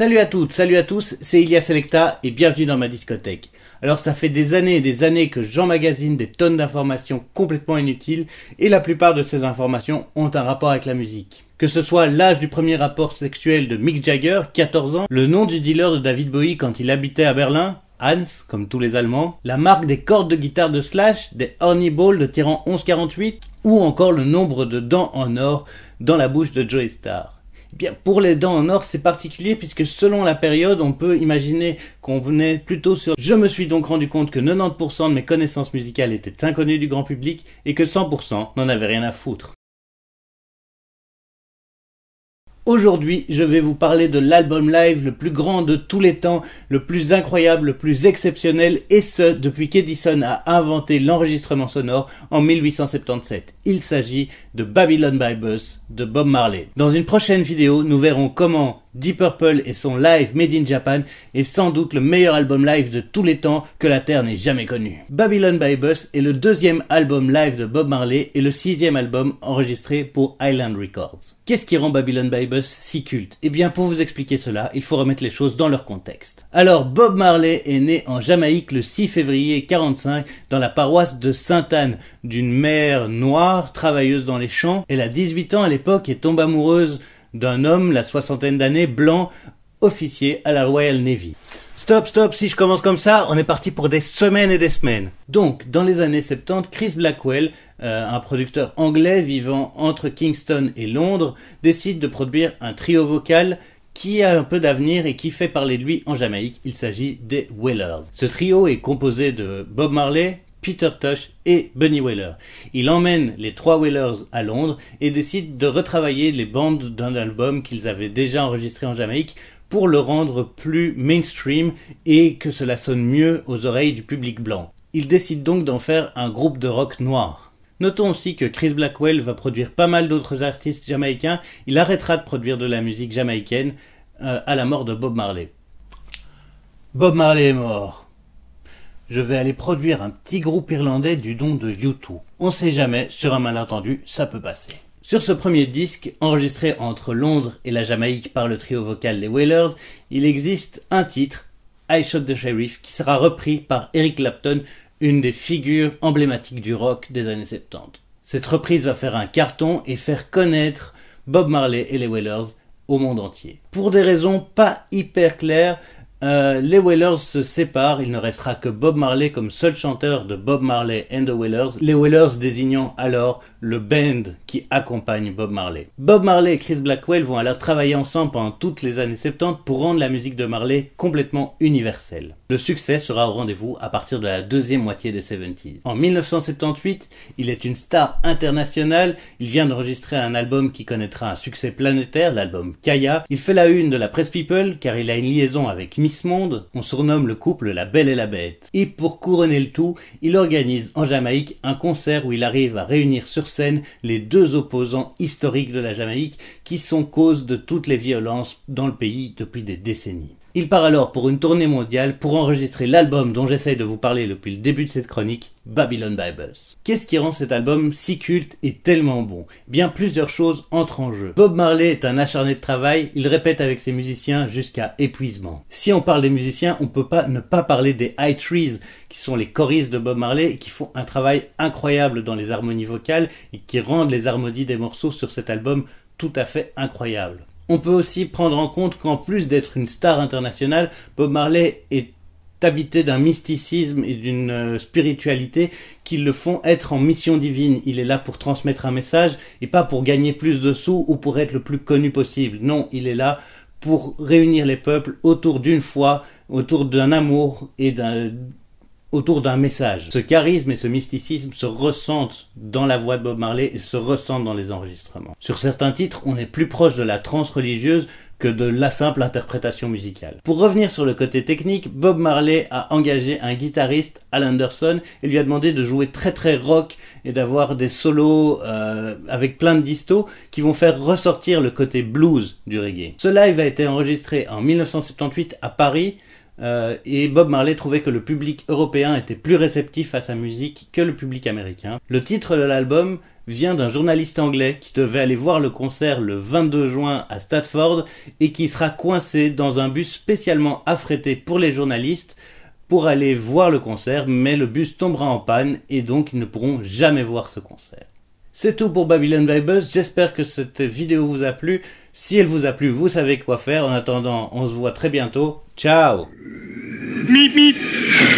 Salut à toutes, salut à tous, c'est Ilia Selecta et bienvenue dans ma discothèque. Alors ça fait des années et des années que j'emmagasine des tonnes d'informations complètement inutiles et la plupart de ces informations ont un rapport avec la musique. Que ce soit l'âge du premier rapport sexuel de Mick Jagger, 14 ans, le nom du dealer de David Bowie quand il habitait à Berlin, Hans, comme tous les Allemands, la marque des cordes de guitare de Slash, des Horny Balls de Tyran 1148, ou encore le nombre de dents en or dans la bouche de Joey Star. Bien, pour les dents en or, c'est particulier puisque selon la période, on peut imaginer qu'on venait plutôt sur Je me suis donc rendu compte que 90% de mes connaissances musicales étaient inconnues du grand public et que 100% n'en avaient rien à foutre. Aujourd'hui, je vais vous parler de l'album live le plus grand de tous les temps, le plus incroyable, le plus exceptionnel, et ce, depuis qu'Edison a inventé l'enregistrement sonore en 1877. Il s'agit de Babylon by Bus de Bob Marley. Dans une prochaine vidéo, nous verrons comment Deep Purple et son live Made in Japan est sans doute le meilleur album live de tous les temps que la Terre n'ait jamais connu. Babylon by Bus est le deuxième album live de Bob Marley et le sixième album enregistré pour Island Records. Qu'est-ce qui rend Babylon by Bus si culte Eh bien, pour vous expliquer cela, il faut remettre les choses dans leur contexte. Alors, Bob Marley est né en Jamaïque le 6 février 45 dans la paroisse de Sainte-Anne, d'une mère noire, travailleuse dans les champs. Elle a 18 ans à l'époque et tombe amoureuse d'un homme, la soixantaine d'années, blanc, officier à la Royal Navy. Stop, stop, si je commence comme ça, on est parti pour des semaines et des semaines. Donc, dans les années 70, Chris Blackwell, euh, un producteur anglais vivant entre Kingston et Londres, décide de produire un trio vocal qui a un peu d'avenir et qui fait parler de lui en Jamaïque. Il s'agit des Wellers. Ce trio est composé de Bob Marley, Peter Tosh et Bunny Wheeler. Il emmène les trois Whalers à Londres et décide de retravailler les bandes d'un album qu'ils avaient déjà enregistré en Jamaïque pour le rendre plus mainstream et que cela sonne mieux aux oreilles du public blanc. Il décide donc d'en faire un groupe de rock noir. Notons aussi que Chris Blackwell va produire pas mal d'autres artistes jamaïcains. Il arrêtera de produire de la musique jamaïcaine euh, à la mort de Bob Marley. Bob Marley est mort je vais aller produire un petit groupe irlandais du don de U2. On sait jamais, sur un malentendu, ça peut passer. Sur ce premier disque, enregistré entre Londres et la Jamaïque par le trio vocal Les Whalers, il existe un titre, I Shot the Sheriff, qui sera repris par Eric Clapton, une des figures emblématiques du rock des années 70. Cette reprise va faire un carton et faire connaître Bob Marley et les Wailers au monde entier. Pour des raisons pas hyper claires, euh, les Wailers se séparent, il ne restera que Bob Marley comme seul chanteur de Bob Marley and the Wailers, les Wailers désignant alors le band qui accompagne Bob Marley. Bob Marley et Chris Blackwell vont alors travailler ensemble pendant toutes les années 70 pour rendre la musique de Marley complètement universelle. Le succès sera au rendez-vous à partir de la deuxième moitié des 70s. En 1978, il est une star internationale, il vient d'enregistrer un album qui connaîtra un succès planétaire, l'album Kaya. Il fait la une de la presse People car il a une liaison avec on surnomme le couple la Belle et la Bête. Et pour couronner le tout, il organise en Jamaïque un concert où il arrive à réunir sur scène les deux opposants historiques de la Jamaïque qui sont cause de toutes les violences dans le pays depuis des décennies. Il part alors pour une tournée mondiale pour enregistrer l'album dont j'essaye de vous parler depuis le début de cette chronique, Babylon by Bus. Qu'est-ce qui rend cet album si culte et tellement bon eh Bien plusieurs choses entrent en jeu. Bob Marley est un acharné de travail, il répète avec ses musiciens jusqu'à épuisement. Si on parle des musiciens, on peut pas ne pas parler des High Trees, qui sont les choristes de Bob Marley et qui font un travail incroyable dans les harmonies vocales et qui rendent les harmonies des morceaux sur cet album tout à fait incroyables on peut aussi prendre en compte qu'en plus d'être une star internationale, Bob Marley est habité d'un mysticisme et d'une euh, spiritualité qui le font être en mission divine. Il est là pour transmettre un message et pas pour gagner plus de sous ou pour être le plus connu possible. Non, il est là pour réunir les peuples autour d'une foi, autour d'un amour et d'un autour d'un message. Ce charisme et ce mysticisme se ressentent dans la voix de Bob Marley et se ressentent dans les enregistrements. Sur certains titres, on est plus proche de la trance religieuse que de la simple interprétation musicale. Pour revenir sur le côté technique, Bob Marley a engagé un guitariste, Al Anderson, et lui a demandé de jouer très très rock et d'avoir des solos euh, avec plein de disto qui vont faire ressortir le côté blues du reggae. Ce live a été enregistré en 1978 à Paris euh, et Bob Marley trouvait que le public européen était plus réceptif à sa musique que le public américain. Le titre de l'album vient d'un journaliste anglais qui devait aller voir le concert le 22 juin à Stratford et qui sera coincé dans un bus spécialement affrété pour les journalistes pour aller voir le concert, mais le bus tombera en panne et donc ils ne pourront jamais voir ce concert. C'est tout pour Babylon by j'espère que cette vidéo vous a plu. Si elle vous a plu, vous savez quoi faire. En attendant, on se voit très bientôt. Ciao. Meep, meep.